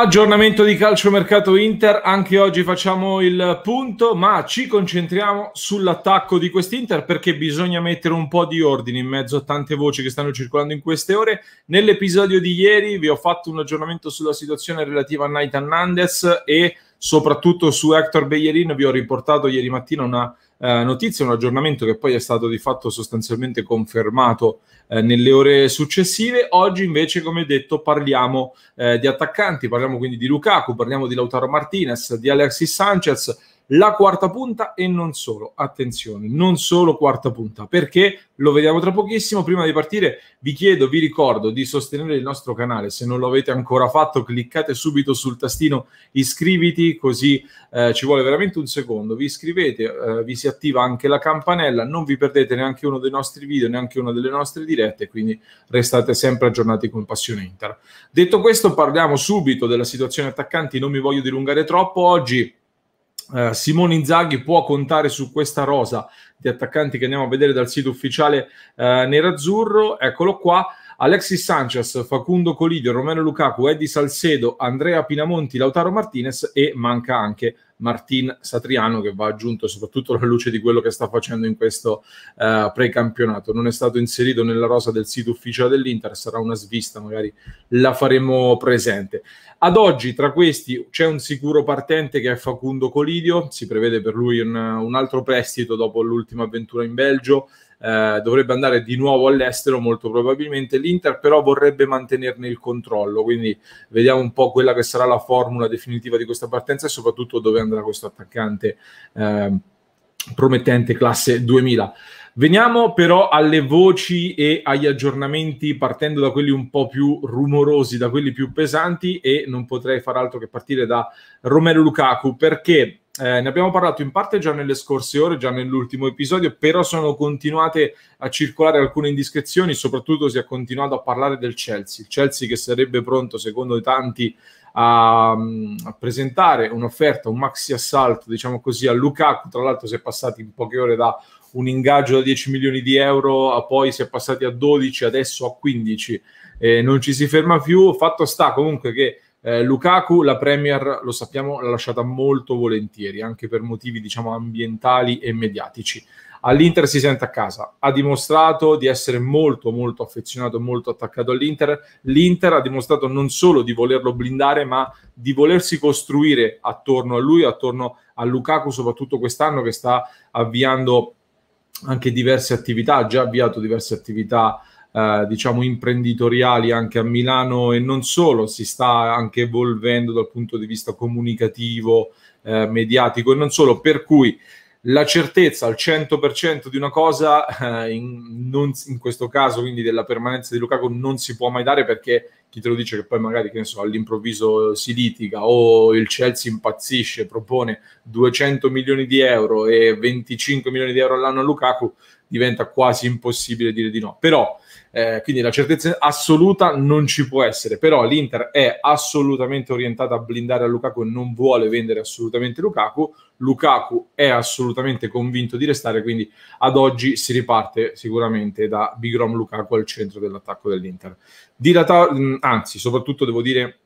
Aggiornamento di calcio mercato Inter, anche oggi facciamo il punto, ma ci concentriamo sull'attacco di quest'Inter perché bisogna mettere un po' di ordine in mezzo a tante voci che stanno circolando in queste ore. Nell'episodio di ieri vi ho fatto un aggiornamento sulla situazione relativa a Nathan Hernandez e soprattutto su Hector Bellerin vi ho riportato ieri mattina una eh, notizia, un aggiornamento che poi è stato di fatto sostanzialmente confermato eh, nelle ore successive. Oggi invece, come detto, parliamo eh, di attaccanti, parliamo quindi di Lukaku, parliamo di Lautaro Martinez, di Alexis Sanchez la quarta punta e non solo, attenzione, non solo quarta punta, perché lo vediamo tra pochissimo. Prima di partire vi chiedo, vi ricordo di sostenere il nostro canale, se non lo avete ancora fatto cliccate subito sul tastino iscriviti, così eh, ci vuole veramente un secondo, vi iscrivete, eh, vi si attiva anche la campanella, non vi perdete neanche uno dei nostri video, neanche una delle nostre dirette, quindi restate sempre aggiornati con Passione Inter. Detto questo parliamo subito della situazione attaccanti, non mi voglio dilungare troppo oggi eh, Simone Inzaghi può contare su questa rosa di attaccanti che andiamo a vedere dal sito ufficiale uh, nerazzurro. Eccolo qua. Alexis Sanchez, Facundo Colidio, Romero Lucaco, Eddie Salcedo, Andrea Pinamonti, Lautaro Martinez e manca anche Martin Satriano che va aggiunto soprattutto alla luce di quello che sta facendo in questo uh, precampionato. Non è stato inserito nella rosa del sito ufficiale dell'Inter, sarà una svista, magari la faremo presente. Ad oggi tra questi c'è un sicuro partente che è Facundo Colidio, si prevede per lui un, un altro prestito dopo l'ultima avventura in Belgio. Eh, dovrebbe andare di nuovo all'estero molto probabilmente. L'Inter però vorrebbe mantenerne il controllo, quindi vediamo un po' quella che sarà la formula definitiva di questa partenza e soprattutto dove andrà questo attaccante eh, promettente classe 2000. Veniamo però alle voci e agli aggiornamenti partendo da quelli un po' più rumorosi, da quelli più pesanti e non potrei far altro che partire da Romero Lukaku perché eh, ne abbiamo parlato in parte già nelle scorse ore, già nell'ultimo episodio, però sono continuate a circolare alcune indiscrezioni, soprattutto si è continuato a parlare del Chelsea. Il Chelsea che sarebbe pronto, secondo tanti, a, a presentare un'offerta, un maxi assalto, diciamo così, a Lukaku. Tra l'altro si è passati in poche ore da un ingaggio da 10 milioni di euro, a poi si è passati a 12, adesso a 15, eh, non ci si ferma più. Fatto sta comunque che eh, Lukaku, la Premier, lo sappiamo, l'ha lasciata molto volentieri, anche per motivi diciamo ambientali e mediatici. All'Inter si sente a casa, ha dimostrato di essere molto molto affezionato, molto attaccato all'Inter. L'Inter ha dimostrato non solo di volerlo blindare, ma di volersi costruire attorno a lui, attorno a Lukaku, soprattutto quest'anno che sta avviando anche diverse attività, ha già avviato diverse attività eh, diciamo imprenditoriali anche a Milano e non solo, si sta anche evolvendo dal punto di vista comunicativo, eh, mediatico e non solo, per cui la certezza al 100% di una cosa, eh, in, non, in, questo caso quindi della permanenza di Lukaku, non si può mai dare perché chi te lo dice che poi magari che ne so, all'improvviso si litiga o il Chelsea impazzisce, propone 200 milioni di euro e 25 milioni di euro all'anno a Lukaku, diventa quasi impossibile dire di no. Però, eh, quindi la certezza assoluta non ci può essere, però l'Inter è assolutamente orientata a blindare a Lukaku e non vuole vendere assolutamente Lukaku. Lukaku è assolutamente convinto di restare, quindi ad oggi si riparte sicuramente da Bigrom Lukaku al centro dell'attacco dell'Inter. Dilata- anzi, soprattutto devo dire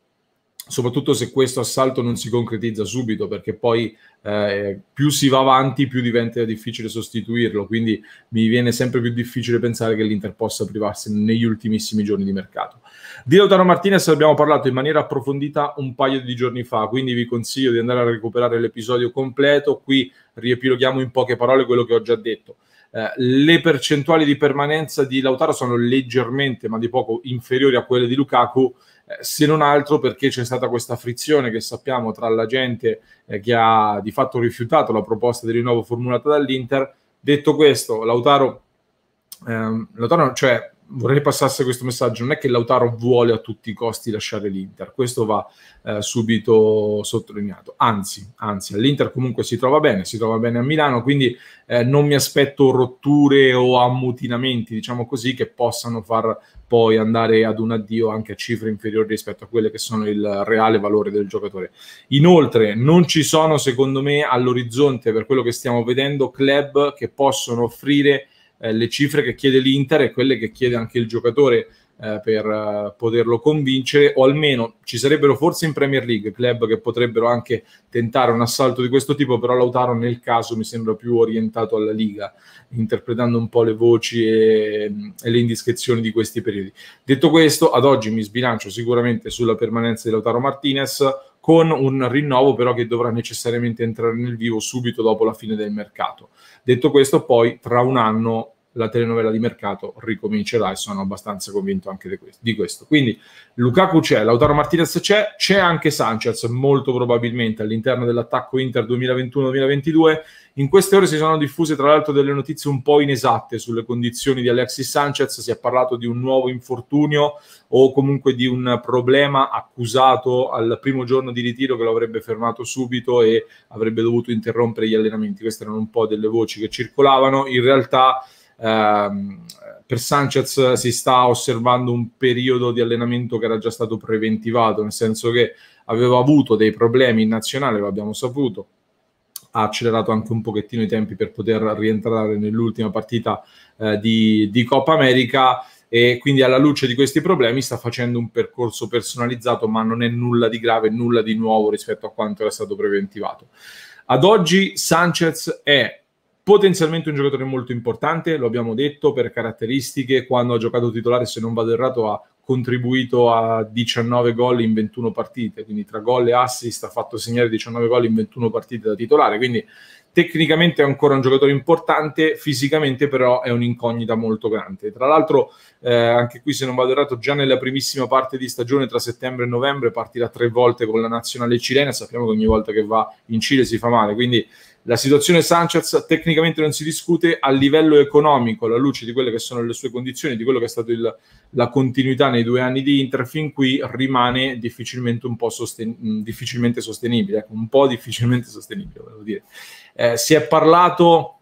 soprattutto se questo assalto non si concretizza subito, perché poi eh, più si va avanti, più diventa difficile sostituirlo. Quindi mi viene sempre più difficile pensare che l'Inter possa privarsi negli ultimissimi giorni di mercato. Di Lautaro Martinez abbiamo parlato in maniera approfondita un paio di giorni fa, quindi vi consiglio di andare a recuperare l'episodio completo. Qui riepiloghiamo in poche parole quello che ho già detto. Eh, le percentuali di permanenza di Lautaro sono leggermente, ma di poco, inferiori a quelle di Lukaku, eh, se non altro perché c'è stata questa frizione che sappiamo tra la gente eh, che ha di fatto rifiutato la proposta di rinnovo formulata dall'Inter. Detto questo, Lautaro, ehm, Lautaro cioè, vorrei passasse questo messaggio, non è che Lautaro vuole a tutti i costi lasciare l'Inter, questo va eh, subito sottolineato, anzi, anzi, all'Inter comunque si trova bene, si trova bene a Milano, quindi eh, non mi aspetto rotture o ammutinamenti, diciamo così, che possano far poi andare ad un addio anche a cifre inferiori rispetto a quelle che sono il reale valore del giocatore. Inoltre, non ci sono, secondo me, all'orizzonte, per quello che stiamo vedendo, club che possono offrire eh, le cifre che chiede l'Inter e quelle che chiede anche il giocatore eh, per eh, poterlo convincere, o almeno ci sarebbero forse in Premier League club che potrebbero anche tentare un assalto di questo tipo, però Lautaro nel caso mi sembra più orientato alla Liga, interpretando un po' le voci e, e le indiscrezioni di questi periodi. Detto questo, ad oggi mi sbilancio sicuramente sulla permanenza di Lautaro Martinez, con un rinnovo però che dovrà necessariamente entrare nel vivo subito dopo la fine del mercato. Detto questo, poi tra un anno la telenovela di mercato ricomincerà e sono abbastanza convinto anche di questo. Quindi Lukaku c'è, Lautaro Martinez c'è, c'è anche Sanchez molto probabilmente all'interno dell'attacco Inter 2021-2022. In queste ore si sono diffuse tra l'altro delle notizie un po' inesatte sulle condizioni di Alexis Sanchez, si è parlato di un nuovo infortunio o comunque di un problema accusato al primo giorno di ritiro che lo avrebbe fermato subito e avrebbe dovuto interrompere gli allenamenti. Queste erano un po' delle voci che circolavano, in realtà Ehm, per Sanchez si sta osservando un periodo di allenamento che era già stato preventivato, nel senso che aveva avuto dei problemi in nazionale, lo abbiamo saputo, ha accelerato anche un pochettino i tempi per poter rientrare nell'ultima partita eh, di, di, Coppa America e quindi alla luce di questi problemi sta facendo un percorso personalizzato ma non è nulla di grave, nulla di nuovo rispetto a quanto era stato preventivato. Ad oggi Sanchez è potenzialmente un giocatore molto importante, lo abbiamo detto per caratteristiche, quando ha giocato titolare se non vado errato ha contribuito a 19 gol in 21 partite, quindi tra gol e assist ha fatto segnare 19 gol in 21 partite da titolare, quindi tecnicamente è ancora un giocatore importante, fisicamente però è un'incognita molto grande. Tra l'altro, eh, anche qui se non vado errato, già nella primissima parte di stagione tra settembre e novembre partirà tre volte con la nazionale cilena, sappiamo che ogni volta che va in Cile si fa male, quindi la situazione Sanchez tecnicamente non si discute a livello economico, alla luce di quelle che sono le sue condizioni, di quello che è stata la continuità nei due anni di Inter, fin qui rimane difficilmente, un po sosten- mm, difficilmente sostenibile, ecco, un po' difficilmente sostenibile, volevo dire. Eh, si è parlato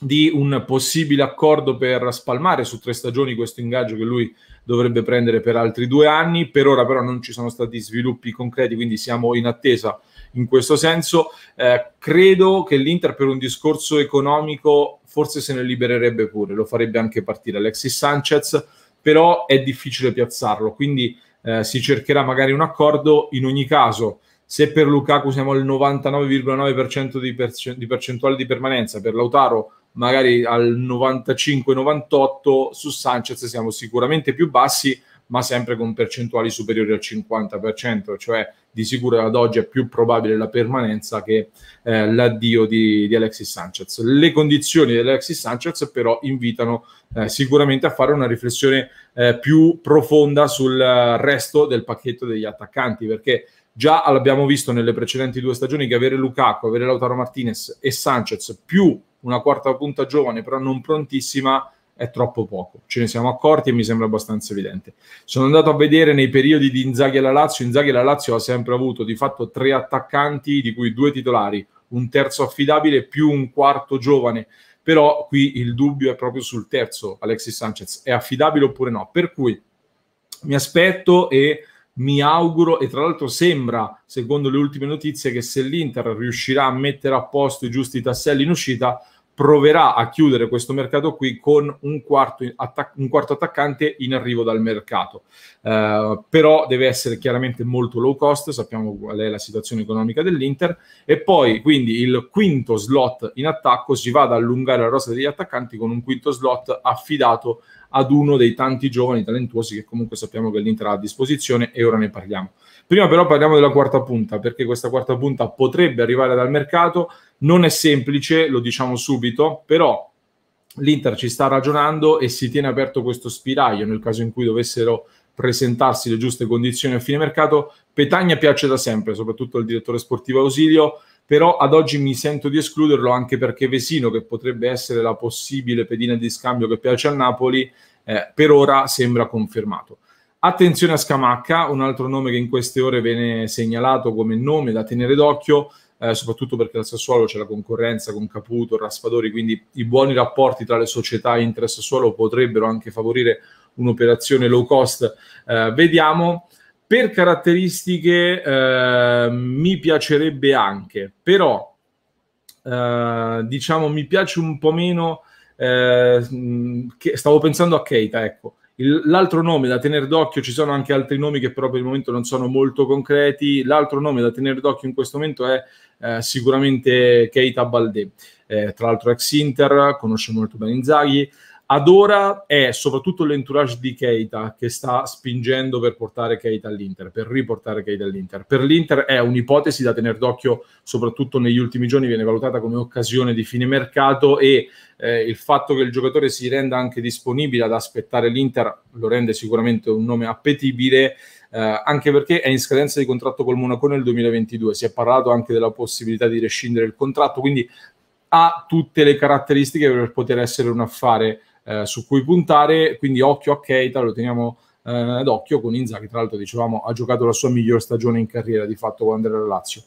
di un possibile accordo per spalmare su tre stagioni questo ingaggio che lui dovrebbe prendere per altri due anni, per ora però non ci sono stati sviluppi concreti, quindi siamo in attesa in questo senso. Eh, credo che l'Inter per un discorso economico forse se ne libererebbe pure, lo farebbe anche partire Alexis Sanchez, però è difficile piazzarlo, quindi eh, si cercherà magari un accordo in ogni caso. Se per Lukaku siamo al 99,9% di, perce- di percentuale di permanenza, per Lautaro magari al 95-98, su Sanchez siamo sicuramente più bassi ma sempre con percentuali superiori al 50%, cioè di sicuro ad oggi è più probabile la permanenza che eh, l'addio di, di, Alexis Sanchez. Le condizioni di Alexis Sanchez però invitano eh, sicuramente a fare una riflessione eh, più profonda sul resto del pacchetto degli attaccanti, perché già l'abbiamo visto nelle precedenti due stagioni che avere Lukaku, avere Lautaro Martinez e Sanchez più una quarta punta giovane però non prontissima è troppo poco. Ce ne siamo accorti e mi sembra abbastanza evidente. Sono andato a vedere nei periodi di Inzaghi e la Lazio. Inzaghi e la Lazio ha sempre avuto di fatto tre attaccanti, di cui due titolari, un terzo affidabile più un quarto giovane. Però qui il dubbio è proprio sul terzo, Alexis Sanchez. È affidabile oppure no? Per cui mi aspetto e mi auguro, e tra l'altro sembra, secondo le ultime notizie, che se l'Inter riuscirà a mettere a posto i giusti tasselli in uscita, proverà a chiudere questo mercato qui con un quarto, attac- un quarto attaccante in arrivo dal mercato. Eh, però deve essere chiaramente molto low cost, sappiamo qual è la situazione economica dell'Inter, e poi quindi il quinto slot in attacco si va ad allungare la rosa degli attaccanti con un quinto slot affidato ad uno dei tanti giovani talentuosi che comunque sappiamo che l'Inter ha a disposizione e ora ne parliamo. Prima però parliamo della quarta punta, perché questa quarta punta potrebbe arrivare dal mercato, non è semplice, lo diciamo subito, però l'Inter ci sta ragionando e si tiene aperto questo spiraglio nel caso in cui dovessero presentarsi le giuste condizioni a fine mercato. Petagna piace da sempre, soprattutto al direttore sportivo Ausilio, però ad oggi mi sento di escluderlo anche perché Vesino, che potrebbe essere la possibile pedina di scambio che piace a Napoli, eh, per ora sembra confermato. Attenzione a Scamacca, un altro nome che in queste ore viene segnalato come nome da tenere d'occhio eh, soprattutto perché al Sassuolo c'è la concorrenza con Caputo, Raspadori, quindi i buoni rapporti tra le società Inter e Sassuolo potrebbero anche favorire un'operazione low cost. Eh, vediamo. Per caratteristiche eh, mi piacerebbe anche, però eh, diciamo mi piace un po' meno, eh, stavo pensando a Keita, ecco, l'altro nome da tenere d'occhio, ci sono anche altri nomi che però per il momento non sono molto concreti, l'altro nome da tenere d'occhio in questo momento è eh, sicuramente Keita Baldé, eh, tra l'altro ex Inter, conosce molto bene Inzaghi, ad ora è soprattutto l'entourage di Keita che sta spingendo per portare Keita all'Inter, per riportare Keita all'Inter. Per l'Inter è un'ipotesi da tenere d'occhio, soprattutto negli ultimi giorni viene valutata come occasione di fine mercato e eh, il fatto che il giocatore si renda anche disponibile ad aspettare l'Inter lo rende sicuramente un nome appetibile. Eh, anche perché è in scadenza di contratto col Monaco nel 2022, si è parlato anche della possibilità di rescindere il contratto, quindi ha tutte le caratteristiche per poter essere un affare eh, su cui puntare, quindi occhio a Keita, lo teniamo eh, d'occhio con Inzaghi, tra l'altro dicevamo ha giocato la sua migliore stagione in carriera di fatto con Andrea la Lazio.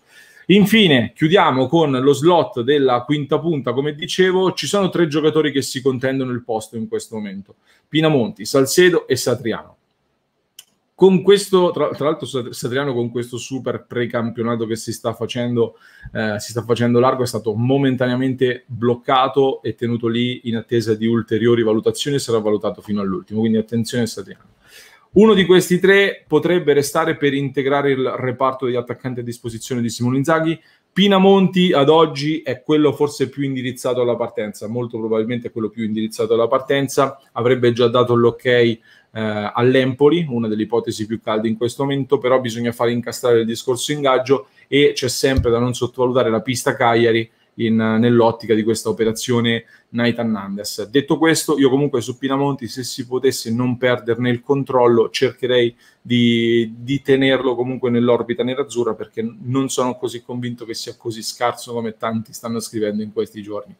Infine, chiudiamo con lo slot della quinta punta. Come dicevo, ci sono tre giocatori che si contendono il posto in questo momento: Pinamonti, Salcedo e Satriano con questo, tra, tra l'altro Satriano con questo super precampionato che si sta facendo, eh, si sta facendo largo, è stato momentaneamente bloccato e tenuto lì in attesa di ulteriori valutazioni e sarà valutato fino all'ultimo, quindi attenzione Satriano. Uno di questi tre potrebbe restare per integrare il reparto degli attaccanti a disposizione di Simone Inzaghi, Pinamonti ad oggi è quello forse più indirizzato alla partenza, molto probabilmente è quello più indirizzato alla partenza, avrebbe già dato l'ok eh, all'Empoli, una delle ipotesi più calde in questo momento, però bisogna fare incastrare il discorso ingaggio e c'è sempre da non sottovalutare la pista Cagliari in, nell'ottica di questa operazione Night Nandes. Detto questo, io comunque su Pinamonti, se si potesse non perderne il controllo, cercherei di, di tenerlo comunque nell'orbita nerazzurra perché non sono così convinto che sia così scarso come tanti stanno scrivendo in questi giorni.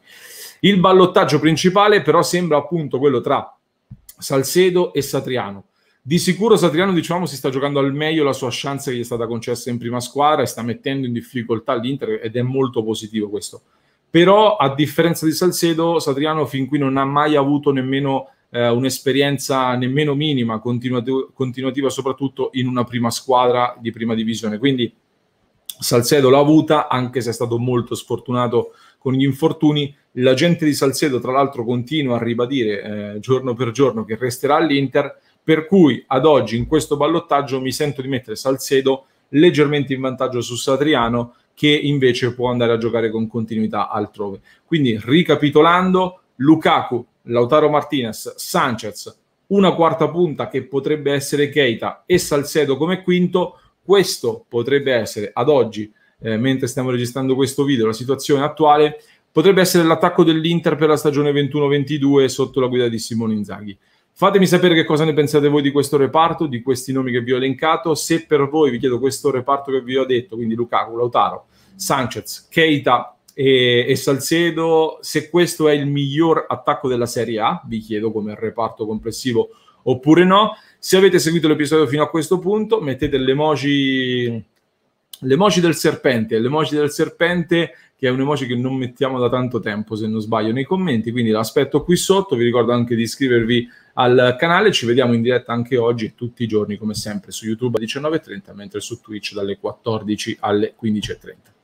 Il ballottaggio principale però sembra appunto quello tra Salcedo e Satriano. Di sicuro Satriano, diciamo, si sta giocando al meglio la sua chance che gli è stata concessa in prima squadra e sta mettendo in difficoltà l'Inter ed è molto positivo questo. Però, a differenza di Salcedo, Satriano fin qui non ha mai avuto nemmeno eh, un'esperienza nemmeno minima, continuat- continuativa soprattutto in una prima squadra di prima divisione. Quindi Salcedo l'ha avuta, anche se è stato molto sfortunato con gli infortuni, la gente di Salcedo, tra l'altro, continua a ribadire eh, giorno per giorno che resterà all'Inter, per cui ad oggi in questo ballottaggio mi sento di mettere Salcedo leggermente in vantaggio su Satriano, che invece può andare a giocare con continuità altrove. Quindi, ricapitolando, Lukaku, Lautaro Martinez, Sanchez, una quarta punta che potrebbe essere Keita e Salcedo come quinto, questo potrebbe essere ad oggi, eh, mentre stiamo registrando questo video, la situazione attuale Potrebbe essere l'attacco dell'Inter per la stagione 21-22 sotto la guida di Simone Inzaghi. Fatemi sapere che cosa ne pensate voi di questo reparto, di questi nomi che vi ho elencato. Se per voi vi chiedo questo reparto che vi ho detto, quindi Lukaku, Lautaro, Sanchez, Keita e, e Salcedo, se questo è il miglior attacco della Serie A, vi chiedo come reparto complessivo oppure no. Se avete seguito l'episodio fino a questo punto, mettete l'emoji, l'emoji del serpente, l'emoji del serpente che è un emoji che non mettiamo da tanto tempo, se non sbaglio, nei commenti, quindi l'aspetto qui sotto, vi ricordo anche di iscrivervi al canale, ci vediamo in diretta anche oggi e tutti i giorni, come sempre, su YouTube alle 19.30, mentre su Twitch dalle 14 alle 15.30.